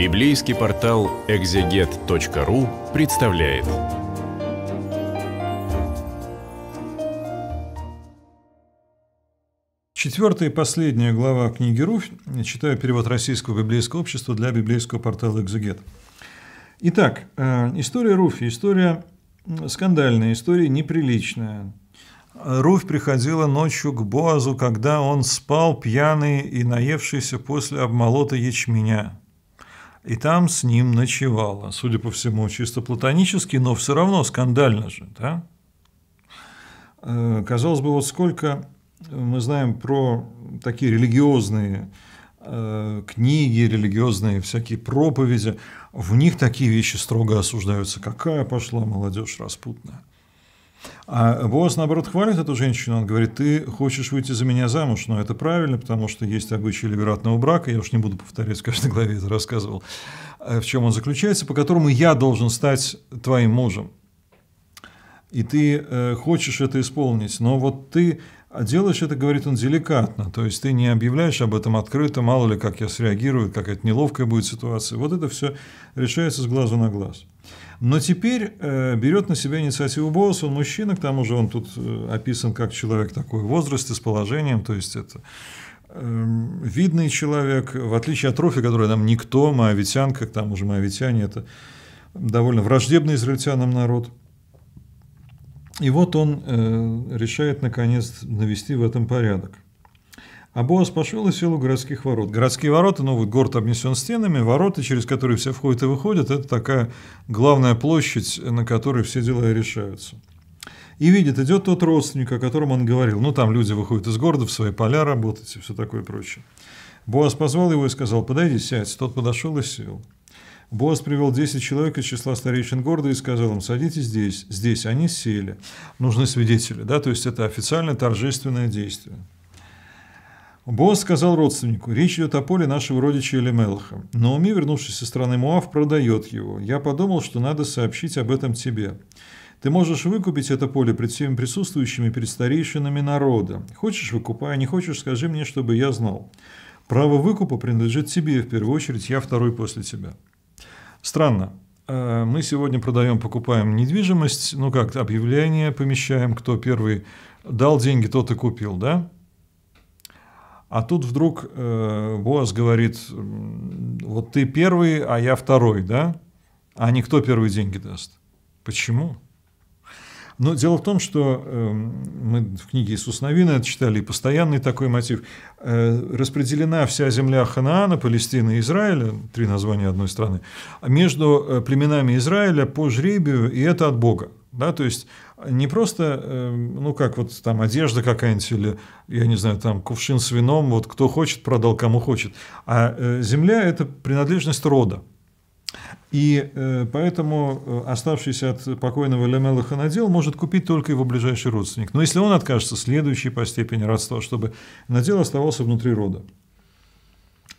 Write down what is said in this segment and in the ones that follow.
Библейский портал exeget.ru представляет. Четвертая и последняя глава книги Руфь. Я читаю перевод Российского библейского общества для библейского портала «Экзегет». Итак, э, история Руфи, история скандальная, история неприличная. Руфь приходила ночью к Боазу, когда он спал пьяный и наевшийся после обмолота ячменя и там с ним ночевала. Судя по всему, чисто платонически, но все равно скандально же, да? Э, казалось бы, вот сколько э, мы знаем про такие религиозные э, книги, религиозные всякие проповеди, в них такие вещи строго осуждаются. Какая пошла молодежь распутная? А Боас, наоборот, хвалит эту женщину, он говорит, ты хочешь выйти за меня замуж, но это правильно, потому что есть обычаи либератного брака, я уж не буду повторять, в каждой главе это рассказывал, э, в чем он заключается, по которому я должен стать твоим мужем. И ты э, хочешь это исполнить, но вот ты делаешь это, говорит он, деликатно, то есть ты не объявляешь об этом открыто, мало ли, как я среагирую, какая-то неловкая будет ситуация. Вот это все решается с глазу на глаз. Но теперь э, берет на себя инициативу Боус, он мужчина, к тому же он тут э, описан как человек такой в возрасте, с положением, то есть это э, видный человек, в отличие от Руфи, который там никто, маавитянка, к тому же маавитяне, это довольно враждебный израильтянам народ. И вот он э, решает, наконец, навести в этом порядок. А Боас пошел и сел у городских ворот. Городские ворота, ну вот город обнесен стенами, ворота, через которые все входят и выходят, это такая главная площадь, на которой все дела и решаются. И видит, идет тот родственник, о котором он говорил. Ну, там люди выходят из города, в свои поля работать и все такое прочее. Боас позвал его и сказал, подойди, сядь. Тот подошел и сел. Боас привел 10 человек из числа старейшин города и сказал им, садитесь здесь, здесь, они сели, нужны свидетели, да, то есть это официально торжественное действие. Босс сказал родственнику, речь идет о поле нашего родича Элемелха. Науми, вернувшись со стороны Муав, продает его. Я подумал, что надо сообщить об этом тебе. Ты можешь выкупить это поле пред всеми присутствующими, перед старейшинами народа. Хочешь, выкупай, не хочешь, скажи мне, чтобы я знал. Право выкупа принадлежит тебе, в первую очередь, я второй после тебя. Странно. Э, мы сегодня продаем, покупаем недвижимость, ну как, объявление помещаем, кто первый дал деньги, тот и купил, да? А тут вдруг э, Боас говорит, вот ты первый, а я второй, да? А никто первый деньги даст. Почему? Но ну, дело в том, что э, мы в книге Иисус Новина это читали, и постоянный такой мотив. Э, распределена вся земля Ханаана, Палестина, и Израиля, три названия одной страны, между э, племенами Израиля по жребию, и это от Бога да, то есть не просто, эм, ну, как вот там одежда какая-нибудь или, я не знаю, там кувшин с вином, вот кто хочет, продал кому хочет, а э, земля – это принадлежность рода. И э, поэтому э, оставшийся от покойного Лемела надел может купить только его ближайший родственник. Но если он откажется, следующий по степени родства, чтобы надел оставался внутри рода.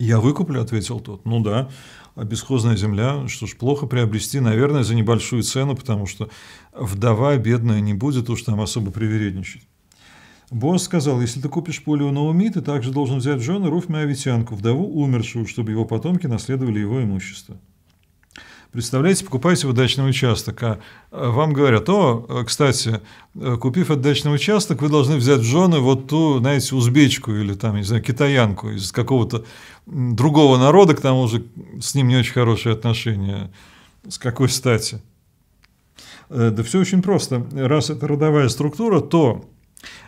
«Я выкуплю», — ответил тот. «Ну да, а бесхозная земля, что ж, плохо приобрести, наверное, за небольшую цену, потому что вдова бедная не будет уж там особо привередничать». Босс сказал, если ты купишь поле у Науми, ты также должен взять в жены Руфь Моавитянку, вдову умершую, чтобы его потомки наследовали его имущество. Представляете, покупаете вы дачный участок, а э, вам говорят, о, э, кстати, э, купив этот дачный участок, вы должны взять в жены вот ту, знаете, узбечку или там, не знаю, китаянку из какого-то другого народа, к тому же с ним не очень хорошие отношения. С какой стати? Да все очень просто. Раз это родовая структура, то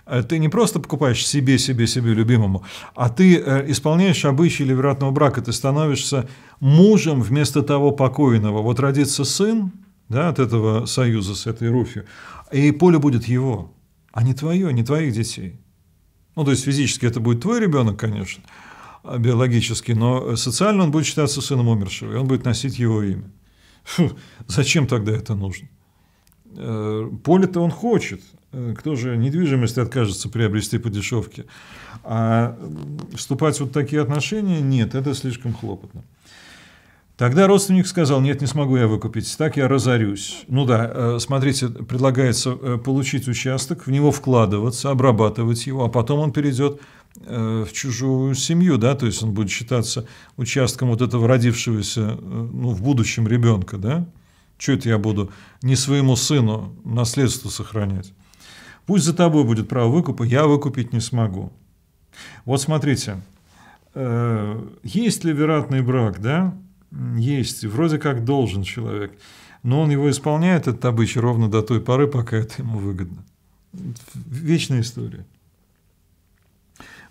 Э, ты не просто покупаешь себе, себе, себе любимому, а ты э, исполняешь обычаи ливератного брака, ты становишься мужем вместо того покойного. Вот родится сын да, от этого союза с этой Руфью, и поле будет его, а не твое, не твоих детей. Ну, то есть физически это будет твой ребенок, конечно, э, биологически, но социально он будет считаться сыном умершего, и он будет носить его имя. Фу, зачем тогда это нужно? Поле-то он хочет, Э, кто же недвижимость откажется приобрести по дешевке. А вступать вот такие отношения нет, это слишком хлопотно. Тогда родственник сказал, нет, не смогу я выкупить, так я разорюсь. Ну да, э, смотрите, предлагается э, получить участок, в него вкладываться, обрабатывать его, а потом он перейдет в чужую семью, да, то есть он будет считаться участком вот этого родившегося, ну, в будущем ребенка, да. Чего это я буду не своему сыну наследство сохранять? Пусть за тобой будет право выкупа, я выкупить не смогу. Вот смотрите, э, есть ли вератный брак, да? Есть, вроде как должен человек, но он его исполняет, этот обычай, ровно до той поры, пока это ему выгодно. Вечная история.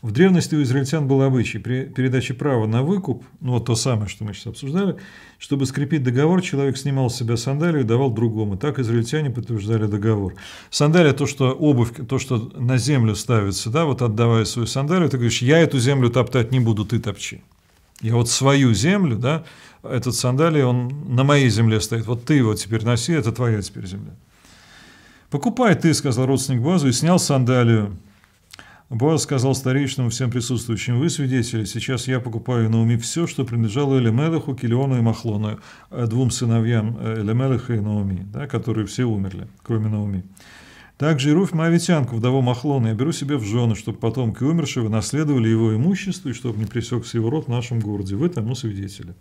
В древности у израильтян был обычай при передаче права на выкуп, ну вот то самое, что мы сейчас обсуждали, чтобы скрепить договор, человек снимал с себя сандалию и давал другому. Так израильтяне подтверждали договор. Сандалия – то, что обувь, то, что на землю ставится, да, вот отдавая свою сандалию, ты говоришь, я эту землю топтать не буду, ты топчи. Я вот свою землю, да, этот сандалий, он на моей земле стоит. Вот ты его теперь носи, это твоя теперь земля. «Покупай ты», — сказал родственник Базу, и снял сандалию. Боас сказал старейшинам всем присутствующим, «Вы свидетели, сейчас я покупаю на уме все, что принадлежало Элемелеху, Килиону и Махлону, э, двум сыновьям э, Элемелеха и Науми, да, которые все умерли, кроме Науми. Также и Руфь Моавитянку, вдову Махлона, я беру себе в жены, чтобы потомки умершего наследовали его имущество и чтобы не пресекся его род в нашем городе. Вы тому свидетели».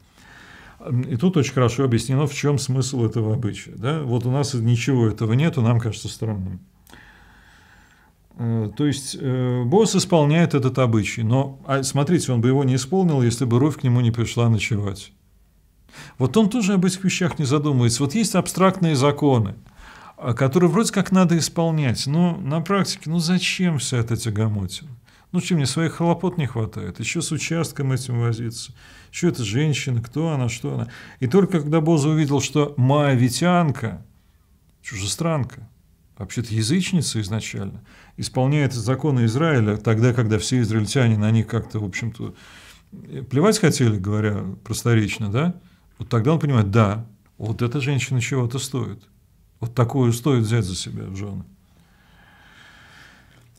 И тут очень хорошо объяснено, в чем смысл этого обычая. Да? Вот у нас ничего этого нету, нам кажется странным. Э, то есть э, босс исполняет этот обычай, но а, смотрите, он бы его не исполнил, если бы Руфь к нему не пришла ночевать. Вот он тоже об этих вещах не задумывается. Вот есть абстрактные законы, а, которые вроде как надо исполнять, но на практике, ну зачем вся эта тягомотина? Ну, чем мне своих хлопот не хватает? Еще с участком этим возиться. Еще это женщина, кто она, что она. И только когда Боза увидел, что маавитянка, чужестранка, вообще-то язычница изначально, исполняет законы Израиля тогда, когда все израильтяне на них как-то, в общем-то, э, плевать хотели, говоря просторечно, да? Вот тогда он понимает, да, вот эта женщина чего-то стоит. Вот такую стоит взять за себя в жены.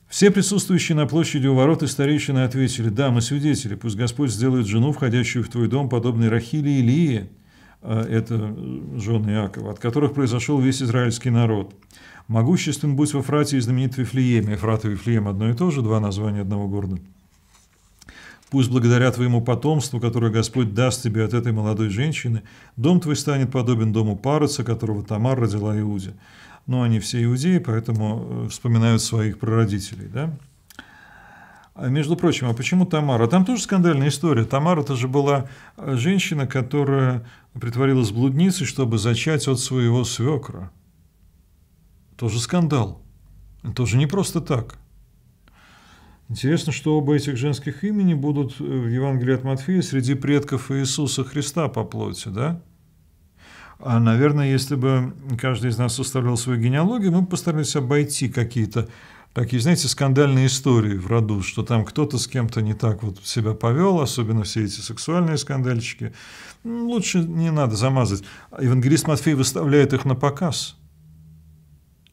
Все присутствующие на площади у ворот и старейшины ответили, «Да, мы свидетели, пусть Господь сделает жену, входящую в твой дом, подобной Рахиле и а, это э, жены Иакова, от которых произошел весь израильский народ. Могуществен будь во Фрате и знаменит Вифлеем. Фрат и Вифлеем одно и то же, два названия одного города. Пусть благодаря твоему потомству, которое Господь даст тебе от этой молодой женщины, дом твой станет подобен дому Пароца, которого Тамар родила Иуде. Но ну, они все иудеи, поэтому э, вспоминают своих прародителей. Да? А между прочим, а почему Тамара? Там тоже скандальная история. Тамара это же была э, женщина, которая притворилась блудницей, чтобы зачать от своего свекра. Тоже скандал. Тоже не просто так. Интересно, что оба этих женских имени будут в Евангелии от Матфея среди предков Иисуса Христа по плоти, да? А, наверное, если бы каждый из нас составлял свою генеалогию, мы постарались обойти какие-то такие, знаете, скандальные истории в роду, что там кто-то с кем-то не так вот себя повел, особенно все эти сексуальные скандальчики. Лучше не надо замазать. Евангелист Матфей выставляет их на показ.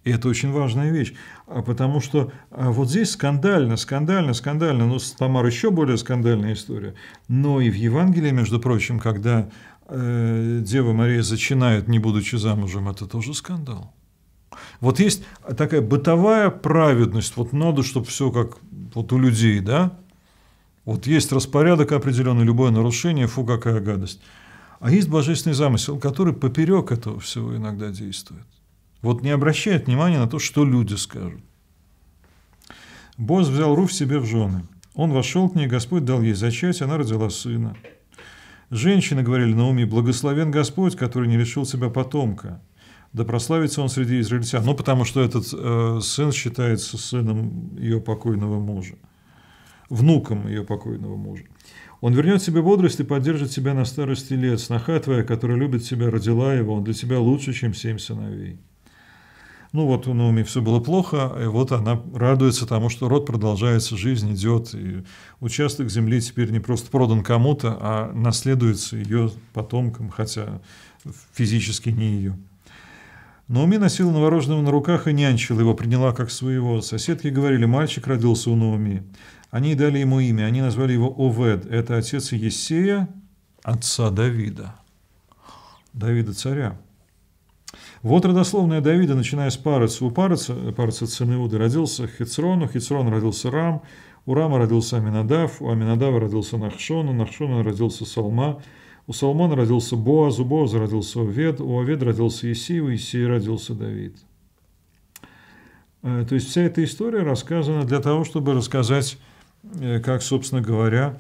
И это очень важная вещь, а потому что а, вот здесь скандально, скандально, скандально, ну, с Тамар еще более скандальная история. Но и в Евангелии, между прочим, когда э, Дева Мария зачинает, не будучи замужем, это тоже скандал. Вот есть такая бытовая праведность, вот надо, чтобы все как вот у людей, да? Вот есть распорядок определенный, любое нарушение, фу, какая гадость. А есть божественный замысел, который поперек этого всего иногда действует. Вот не обращает внимания на то, что люди скажут. Босс взял Руф себе в жены. Он вошел к ней, Господь дал ей зачать, она родила сына. Женщины говорили на уме: благословен Господь, который не лишил себя потомка да прославится он среди израильтян. Ну, потому что этот э, сын считается сыном ее покойного мужа, внуком ее покойного мужа. Он вернет тебе бодрость и поддержит тебя на старости лет. Сноха твоя, которая любит тебя, родила его, он для тебя лучше, чем семь сыновей. Ну вот у ну, Науми все было плохо, и вот она радуется тому, что род продолжается, жизнь идет, и участок земли теперь не просто продан кому-то, а наследуется ее потомкам, хотя физически не ее. Наоми носила новорожденного на руках и нянчила его, приняла как своего. Соседки говорили, мальчик родился у Наоми. Они дали ему имя, они назвали его Овед. Это отец Есея, отца Давида. Давида царя. Вот родословная Давида, начиная с Парыца. У Парыца, Парыца сын Иуды, родился Хицрон, у Хицрона родился Рам, у Рама родился Аминадав, у Аминадава родился Нахшон, у Нахшона родился Салма, у Соломона родился Боаз, у Боаза родился Овед, у Оведа родился Есей, у Есея родился Давид. Э, то есть вся эта история рассказана для того, чтобы рассказать, э, как, собственно говоря,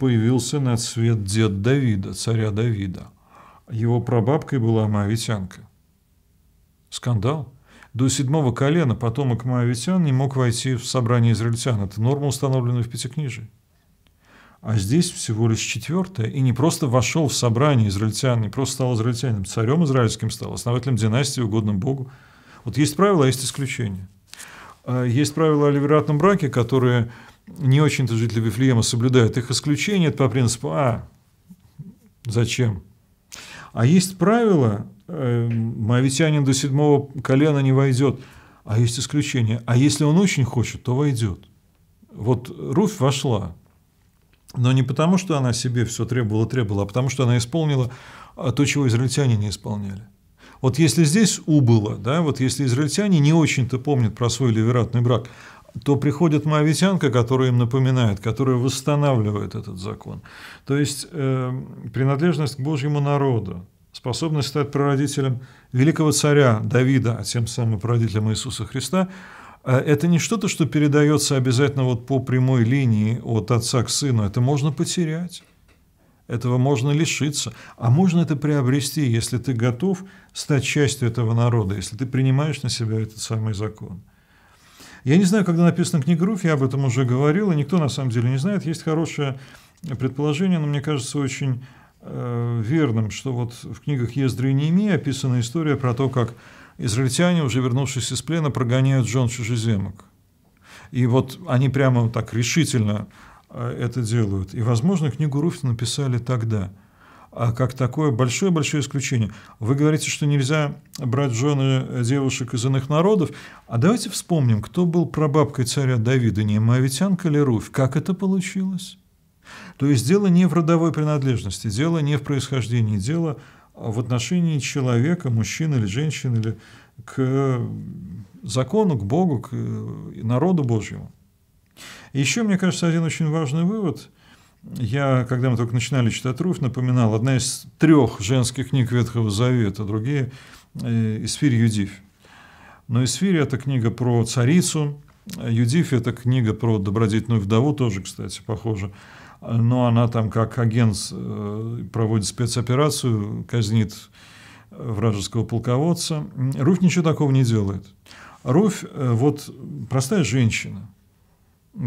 появился на свет дед Давида, царя Давида. Его прабабкой была Моавитянка. Скандал. До седьмого колена потомок Моавитян не мог войти в собрание израильтян. Это норма, установленная в Пятикнижии. А здесь всего лишь четвертое. И не просто вошел в собрание израильтян, не просто стал израильтянином, царем израильским стал, основателем династии, угодным Богу. Вот есть правила, а есть исключения. А есть правила о ливератном браке, которые не очень-то жители Вифлеема соблюдают. Их исключение – это по принципу «а, зачем?». А есть правило эм, «моавитянин до седьмого колена не войдет», а есть исключение «а если он очень хочет, то войдет». Вот Руфь вошла, но не потому, что она себе все требовала-требовала, а потому, что она исполнила а, то, чего израильтяне не исполняли. Вот если здесь убыло, да, вот если израильтяне не очень-то помнят про свой левератный брак, то приходит моавитянка, которая им напоминает, которая восстанавливает этот закон. То есть э, принадлежность к Божьему народу, способность стать прародителем великого царя Давида, а тем самым прародителем Иисуса Христа – а это не что-то, что передается обязательно вот по прямой линии от отца к сыну. Это можно потерять. Этого можно лишиться. А можно это приобрести, если ты готов стать частью этого народа, если ты принимаешь на себя этот самый закон. Я не знаю, когда написана книга Руф, я об этом уже говорил, и никто на самом деле не знает. Есть хорошее предположение, но мне кажется очень э, верным, что вот в книгах Ездра и Неемии описана история про то, как израильтяне, уже вернувшись из плена, прогоняют жен чужеземок. И вот они прямо так решительно э, это делают. И, возможно, книгу Руфь написали тогда, а как такое большое-большое исключение. Вы говорите, что нельзя брать жены э, девушек из иных народов. А давайте вспомним, кто был прабабкой царя Давида, не Моавитянка или Руфь? Как это получилось? То есть дело не в родовой принадлежности, дело не в происхождении, дело в отношении человека, мужчины или женщины, или к закону, к Богу, к э, народу Божьему. Еще, мне кажется, один очень важный вывод. Я, когда мы только начинали читать Руфь, напоминал, одна из трех женских книг Ветхого Завета, другие э, – «Исфирь Юдиф». Но «Исфирь» – это книга про царицу, э, «Юдиф» – это книга про добродетельную вдову, тоже, кстати, похоже но она там как агент э, проводит спецоперацию, казнит э, вражеского полководца. Руф ничего такого не делает. Руф э, вот простая женщина,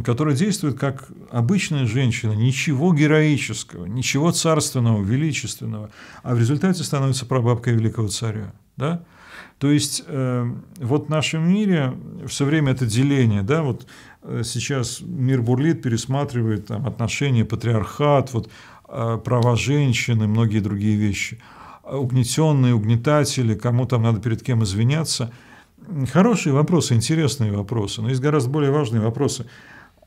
которая действует как обычная женщина, ничего героического, ничего царственного, величественного, а в результате становится прабабкой великого царя. Да? То есть э, вот в нашем мире все время это деление, да, вот Э, сейчас мир бурлит, пересматривает там, отношения, патриархат, вот, э, права женщин и многие другие вещи. Э, Угнетенные, угнетатели, кому там надо перед кем извиняться. Хорошие вопросы, интересные вопросы, но есть гораздо более важные вопросы.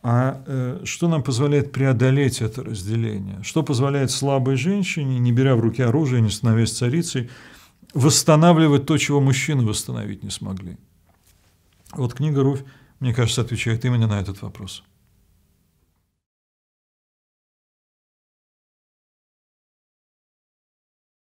А э, что нам позволяет преодолеть это разделение? Что позволяет слабой женщине, не беря в руки оружие, не становясь царицей, восстанавливать то, чего мужчины восстановить не смогли? Вот книга «Руфь» мне кажется, отвечает именно на этот вопрос.